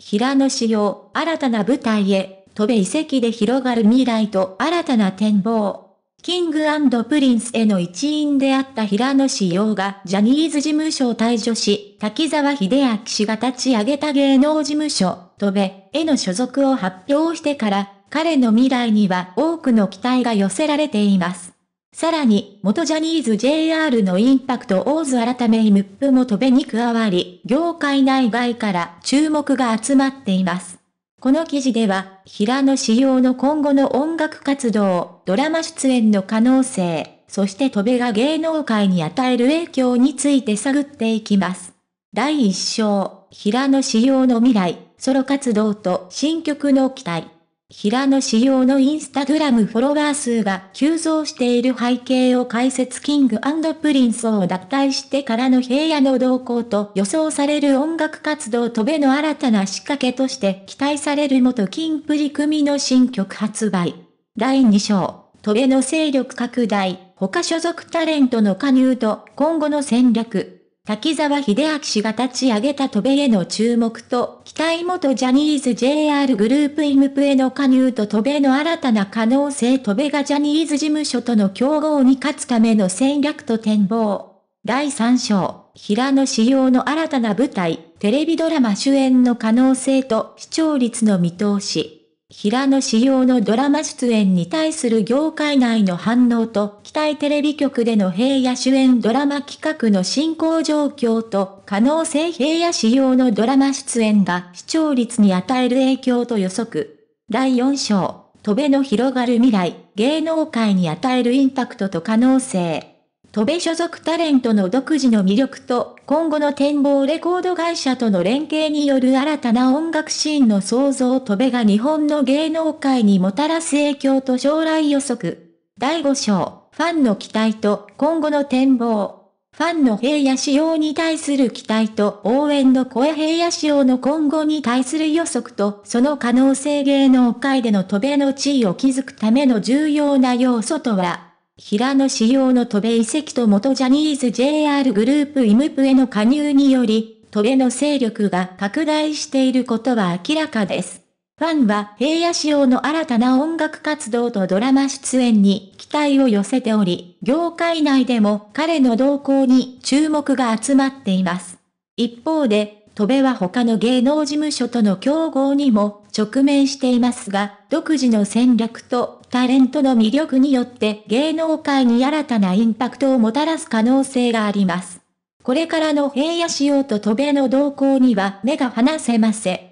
平野紫耀、新たな舞台へ、飛べ遺跡で広がる未来と新たな展望。キングプリンスへの一員であった平野紫耀がジャニーズ事務所を退所し、滝沢秀明氏が立ち上げた芸能事務所、戸部への所属を発表してから、彼の未来には多くの期待が寄せられています。さらに、元ジャニーズ JR のインパクトオーズ改めイムップも飛べに加わり、業界内外から注目が集まっています。この記事では、平野仕様の今後の音楽活動、ドラマ出演の可能性、そして戸べが芸能界に与える影響について探っていきます。第1章、平野仕様の未来、ソロ活動と新曲の期待。平野仕様のインスタグラムフォロワー数が急増している背景を解説キングプリンスを脱退してからの平野の動向と予想される音楽活動とべの新たな仕掛けとして期待される元キンプリ組の新曲発売。第2章、とべの勢力拡大、他所属タレントの加入と今後の戦略。滝沢秀明氏が立ち上げた渡米への注目と、期待元ジャニーズ JR グループイムプへの加入と渡米の新たな可能性渡米がジャニーズ事務所との競合に勝つための戦略と展望。第3章、平野仕様の新たな舞台、テレビドラマ主演の可能性と視聴率の見通し。平野紫耀のドラマ出演に対する業界内の反応と、期待テレビ局での平野主演ドラマ企画の進行状況と、可能性平野紫耀のドラマ出演が視聴率に与える影響と予測。第4章、戸辺の広がる未来、芸能界に与えるインパクトと可能性。戸辺所属タレントの独自の魅力と今後の展望レコード会社との連携による新たな音楽シーンの創造とべが日本の芸能界にもたらす影響と将来予測。第5章、ファンの期待と今後の展望。ファンの平野仕様に対する期待と応援の声平野仕様の今後に対する予測とその可能性芸能界での渡米の地位を築くための重要な要素とは平野仕様の戸部遺跡と元ジャニーズ JR グループイムプへの加入により、戸部の勢力が拡大していることは明らかです。ファンは平野仕様の新たな音楽活動とドラマ出演に期待を寄せており、業界内でも彼の動向に注目が集まっています。一方で、戸部は他の芸能事務所との競合にも直面していますが、独自の戦略とタレントの魅力によって芸能界に新たなインパクトをもたらす可能性があります。これからの平野仕様と戸部の動向には目が離せません。